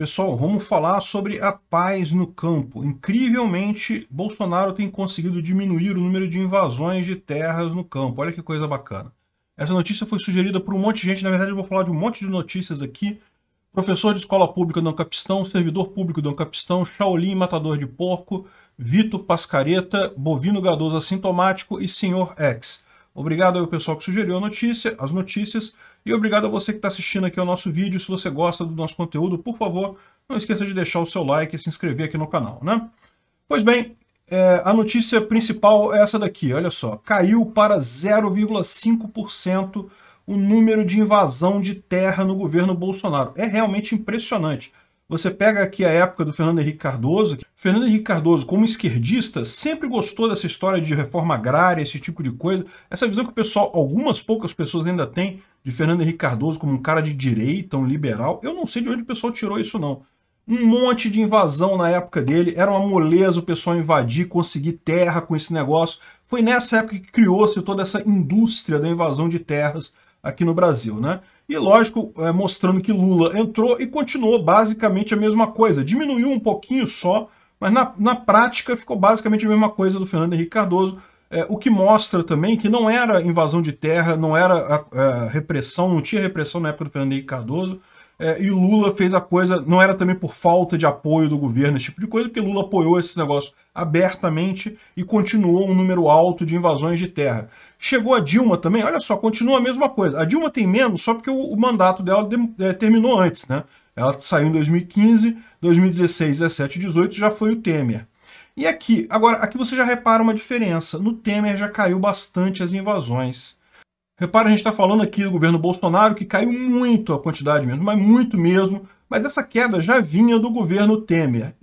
Pessoal, vamos falar sobre a paz no campo. Incrivelmente, Bolsonaro tem conseguido diminuir o número de invasões de terras no campo. Olha que coisa bacana. Essa notícia foi sugerida por um monte de gente. Na verdade, eu vou falar de um monte de notícias aqui. Professor de escola pública do Ancapistão, servidor público do Ancapistão, Shaolin matador de porco, Vito Pascareta, bovino gadoso assintomático e senhor X. Obrigado ao pessoal que sugeriu a notícia, as notícias. E obrigado a você que está assistindo aqui ao nosso vídeo. Se você gosta do nosso conteúdo, por favor, não esqueça de deixar o seu like e se inscrever aqui no canal, né? Pois bem, é, a notícia principal é essa daqui, olha só. Caiu para 0,5% o número de invasão de terra no governo Bolsonaro. É realmente impressionante. Você pega aqui a época do Fernando Henrique Cardoso. Fernando Henrique Cardoso, como esquerdista, sempre gostou dessa história de reforma agrária, esse tipo de coisa. Essa visão que o pessoal, algumas poucas pessoas ainda têm de Fernando Henrique Cardoso como um cara de direita, um liberal. Eu não sei de onde o pessoal tirou isso, não. Um monte de invasão na época dele, era uma moleza o pessoal invadir, conseguir terra com esse negócio. Foi nessa época que criou-se toda essa indústria da invasão de terras aqui no Brasil, né? E lógico, é, mostrando que Lula entrou e continuou basicamente a mesma coisa. Diminuiu um pouquinho só, mas na, na prática ficou basicamente a mesma coisa do Fernando Henrique Cardoso, é, o que mostra também que não era invasão de terra, não era a, é, a é, repressão, não tinha repressão na época do Fernando Henrique Cardoso, é, e o Lula fez a coisa, não era também por falta de apoio do governo, esse tipo de coisa, porque Lula apoiou esse negócio abertamente e continuou um número alto de invasões de terra. Chegou a Dilma também, olha só, continua a mesma coisa. A Dilma tem menos só porque o, o mandato dela de, é, terminou antes, né? Ela saiu em 2015, 2016, 17, 18 já foi o Temer. E aqui, agora, aqui você já repara uma diferença. No Temer já caiu bastante as invasões. Repara, a gente está falando aqui do governo Bolsonaro, que caiu muito a quantidade mesmo, mas muito mesmo. Mas essa queda já vinha do governo Temer.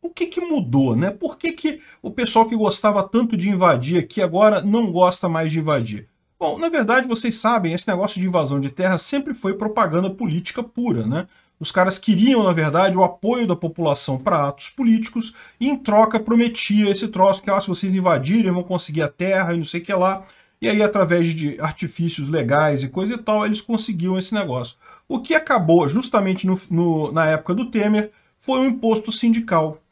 O que, que mudou, né? Por que, que o pessoal que gostava tanto de invadir aqui agora não gosta mais de invadir? Bom, na verdade, vocês sabem, esse negócio de invasão de terra sempre foi propaganda política pura, né? Os caras queriam, na verdade, o apoio da população para atos políticos e, em troca, prometia esse troço que, ah, se vocês invadirem, vão conseguir a terra e não sei o que lá. E aí, através de artifícios legais e coisa e tal, eles conseguiam esse negócio. O que acabou, justamente no, no, na época do Temer, foi o imposto sindical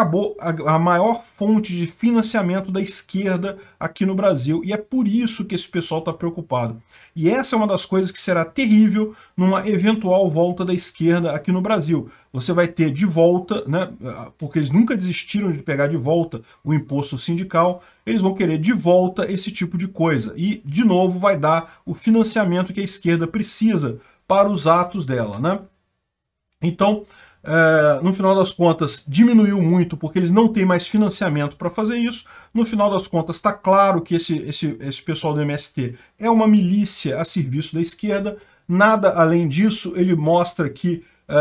acabou a, a, maior fonte de financiamento da esquerda aqui no Brasil. E é por isso que esse pessoal está preocupado. E essa é uma das coisas que será terrível numa eventual volta da esquerda aqui no Brasil. Você vai ter de volta, né, porque eles nunca desistiram de pegar de volta o imposto sindical, eles vão querer de volta esse tipo de coisa. E, de novo, vai dar o financiamento que a esquerda precisa para os atos dela. Né? Então, é, no final das contas, diminuiu muito porque eles não têm mais financiamento para fazer isso. No final das contas, está claro que esse, esse, esse pessoal do MST é uma milícia a serviço da esquerda. Nada além disso, ele mostra que, é,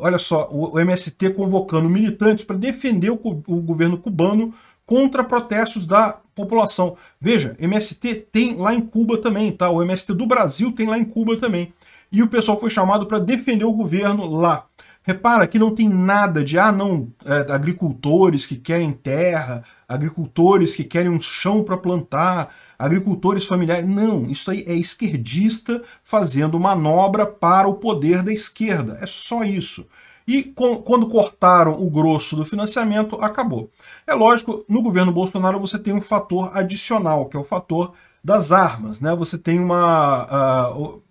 olha só, o, o, MST convocando militantes para defender o, o governo cubano contra protestos da população. Veja, MST tem lá em Cuba também, tá? O MST do Brasil tem lá em Cuba também. E o pessoal foi chamado para defender o governo lá. Repara que não tem nada de, ah, não, é, agricultores que querem terra, agricultores que querem um chão para plantar, agricultores familiares. Não, isso aí é esquerdista fazendo manobra para o poder da esquerda. É só isso. E com, quando cortaram o grosso do financiamento, acabou. É lógico, no governo Bolsonaro você tem um fator adicional, que é o fator das armas. Né? Você tem uma. Uh,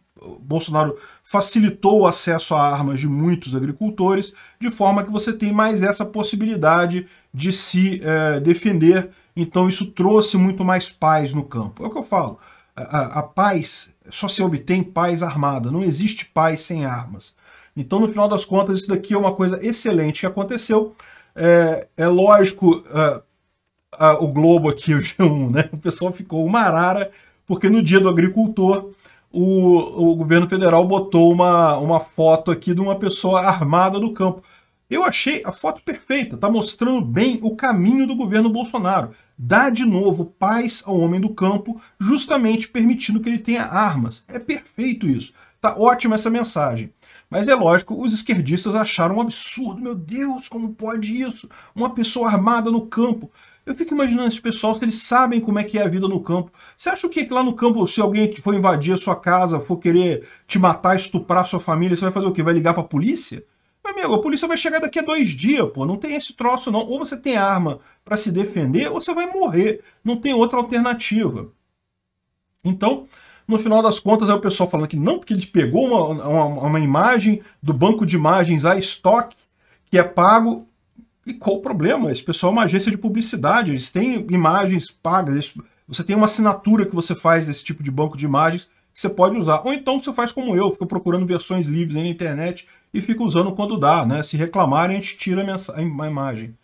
Bolsonaro facilitou o acesso a armas de muitos agricultores, de forma que você tem mais essa possibilidade de se é, defender. Então isso trouxe muito mais paz no campo. É o que eu falo. A, a, a paz só se obtém paz armada. Não existe paz sem armas. Então, no final das contas, isso daqui é uma coisa excelente que aconteceu. É, é lógico, é, é o Globo aqui, o G1, né? O pessoal ficou uma arara, porque no dia do agricultor o, o governo federal botou uma, uma foto aqui de uma pessoa armada no campo. Eu achei a foto perfeita, está mostrando bem o caminho do governo Bolsonaro. Dá de novo paz ao homem do campo, justamente permitindo que ele tenha armas. É perfeito isso. Tá ótima essa mensagem. Mas é lógico, os esquerdistas acharam um absurdo. Meu Deus, como pode isso? Uma pessoa armada no campo. Eu fico imaginando esse pessoal, se eles sabem como é que é a vida no campo. Você acha o Que lá no campo, se alguém for invadir a sua casa, for querer te matar, estuprar a sua família, você vai fazer o quê? Vai ligar pra polícia? Meu amigo, a polícia vai chegar daqui a dois dias, pô. Não tem esse troço, não. Ou você tem arma para se defender, ou você vai morrer. Não tem outra alternativa. Então, no final das contas, é o pessoal falando que não, porque ele pegou uma, uma, uma imagem do banco de imagens a estoque, que é pago, e qual o problema? Esse pessoal é uma agência de publicidade, eles têm imagens pagas, você tem uma assinatura que você faz desse tipo de banco de imagens, você pode usar. Ou então você faz como eu, fica procurando versões livres na internet e fica usando quando dá, né? Se reclamarem, a gente tira a, a imagem.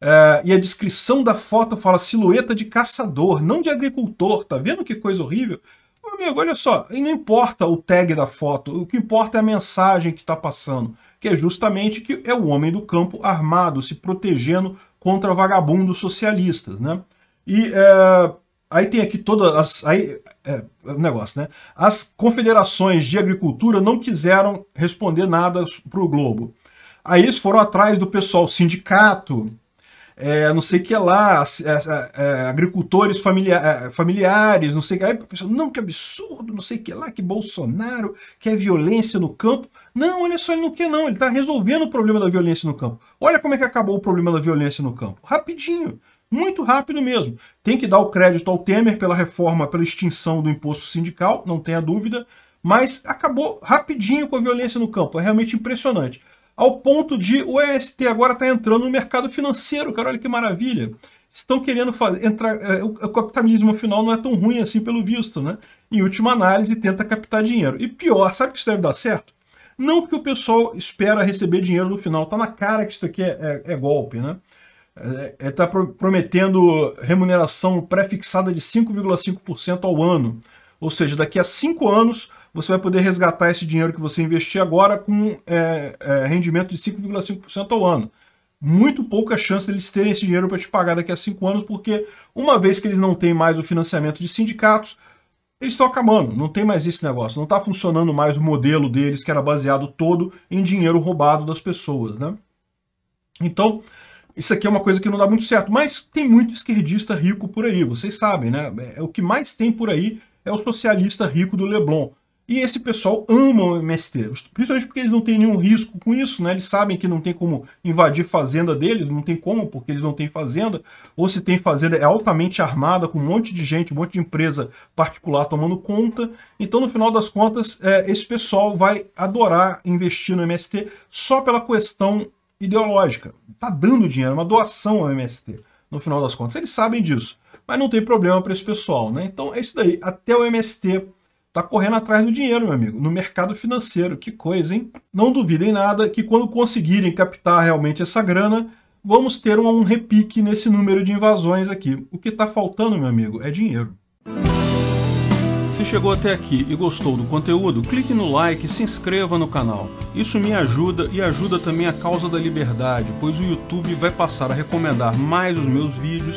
É... e a descrição da foto fala silhueta de caçador, não de agricultor, tá vendo que coisa horrível? Meu amigo, olha só, e não importa o tag da foto, o que importa é a mensagem que está passando que é justamente que é o homem do campo armado, se protegendo contra vagabundos socialistas, né? E é, aí tem aqui todas as... Aí, é, é um negócio, né? As confederações de agricultura não quiseram responder nada para o Globo. Aí eles foram atrás do pessoal sindicato, é, não sei o que é lá, é, agricultores familia é, familiares, não sei o que. Aí a pessoa, não, que absurdo, não sei o que lá, que Bolsonaro quer é violência no campo. Não, olha só, ele não quer não, ele está resolvendo o problema da violência no campo. Olha como é que acabou o problema da violência no campo. Rapidinho. Muito rápido mesmo. Tem que dar o crédito ao Temer pela reforma, pela extinção do imposto sindical, não tenha dúvida, mas acabou rapidinho com a violência no campo. É realmente impressionante ao ponto de o EST agora está entrando no mercado financeiro, cara, olha que maravilha. Estão querendo fazer, entrar, é, o, capitalismo afinal não é tão ruim assim pelo visto, né? Em última análise, tenta captar dinheiro. E pior, sabe que isso deve dar certo? Não que o pessoal espera receber dinheiro no final, tá na cara que isso aqui é, é, é golpe, né? Está é, é tá pro, prometendo remuneração pré-fixada de 5,5% ao ano. Ou seja, daqui a cinco anos você vai poder resgatar esse dinheiro que você investir agora com é, é, rendimento de 5,5% ao ano. Muito pouca chance deles terem esse dinheiro para te pagar daqui a cinco anos, porque uma vez que eles não têm mais o financiamento de sindicatos, eles estão acabando, não tem mais esse negócio, não está funcionando mais o modelo deles, que era baseado todo em dinheiro roubado das pessoas. Né? Então, isso aqui é uma coisa que não dá muito certo, mas tem muito esquerdista rico por aí, vocês sabem, né? É, o que mais tem por aí é o socialista rico do Leblon. E esse pessoal ama o MST, principalmente porque eles não têm nenhum risco com isso, né? Eles sabem que não tem como invadir fazenda deles, não tem como, porque eles não têm fazenda, ou se tem fazenda é altamente armada, com um monte de gente, um monte de empresa particular tomando conta. Então, no final das contas, é, esse pessoal vai adorar investir no MST só pela questão ideológica. Tá dando dinheiro, é uma doação ao MST, no final das contas. Eles sabem disso, mas não tem problema para esse pessoal, né? Então, é isso daí. Até o MST Tá correndo atrás do dinheiro, meu amigo, no mercado financeiro. Que coisa, hein? Não duvidem nada que quando conseguirem captar realmente essa grana, vamos ter um repique nesse número de invasões aqui. O que está faltando, meu amigo, é dinheiro. Se chegou até aqui e gostou do conteúdo, clique no like e se inscreva no canal. Isso me ajuda e ajuda também a causa da liberdade, pois o YouTube vai passar a recomendar mais os meus vídeos